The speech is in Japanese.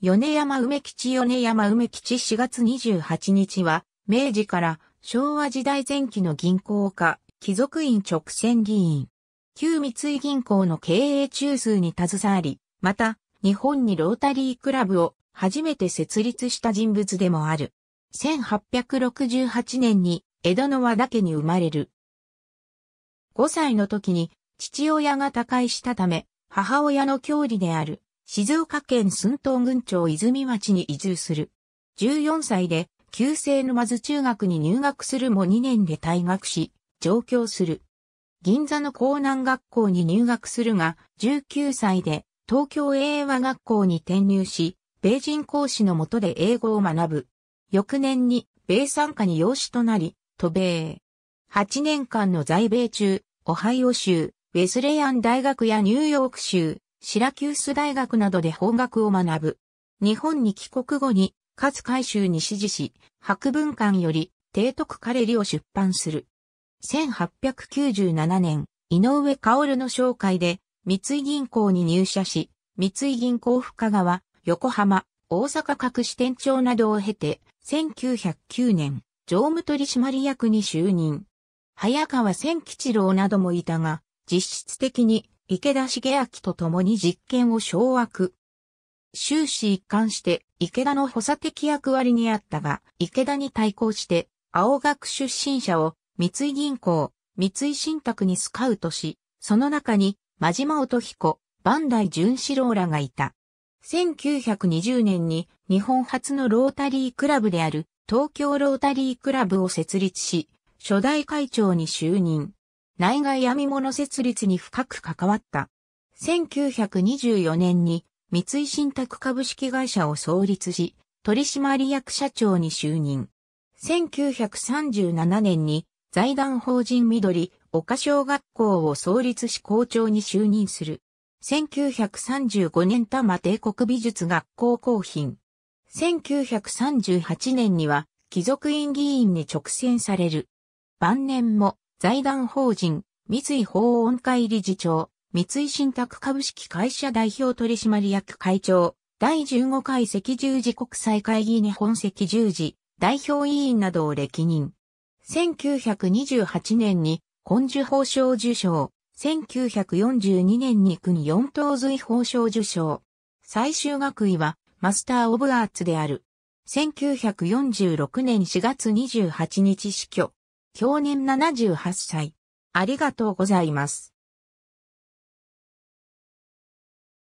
米山梅吉米山梅吉4月28日は、明治から昭和時代前期の銀行家、貴族院直線議員。旧三井銀行の経営中枢に携わり、また、日本にロータリークラブを初めて設立した人物でもある。1868年に江戸の和田家に生まれる。5歳の時に父親が他界したため、母親の郷里である静岡県寸東郡町泉町に移住する。14歳で、旧制沼津中学に入学するも2年で退学し、上京する。銀座の江南学校に入学するが、19歳で東京英和学校に転入し、米人講師の下で英語を学ぶ。翌年に米参加に養子となり、渡米。8年間の在米中、オハイオ州、ウェスレアン大学やニューヨーク州、シラキュース大学などで法学を学ぶ。日本に帰国後に、勝海舟に指示し、博文館より、提督カレリを出版する。1897年、井上薫の紹介で、三井銀行に入社し、三井銀行深川、横浜、大阪各支店長などを経て、1909年、常務取締役に就任。早川千吉郎などもいたが、実質的に池田茂明と共に実権を掌握。終始一貫して池田の補佐的役割にあったが、池田に対抗して青学出身者を三井銀行、三井信託にスカウトし、その中に真島乙彦、万代淳四郎らがいた。1920年に日本初のロータリークラブである東京ロータリークラブを設立し、初代会長に就任。内外編み物設立に深く関わった。1924年に三井信託株式会社を創立し、取締役社長に就任。1937年に財団法人緑岡小学校を創立し校長に就任する。1935年多摩帝国美術学校公品。1938年には貴族院議員に直選される。晩年も財団法人、三井法音会理事長、三井信託株式会社代表取締役会長、第15回赤十字国際会議日本赤十字、代表委員などを歴任。1928年に、本樹法賞受賞。1942年に国四等随法賞受賞。最終学位は、マスター・オブ・アーツである。1946年4月28日死去。享年78歳。ありがとうございます。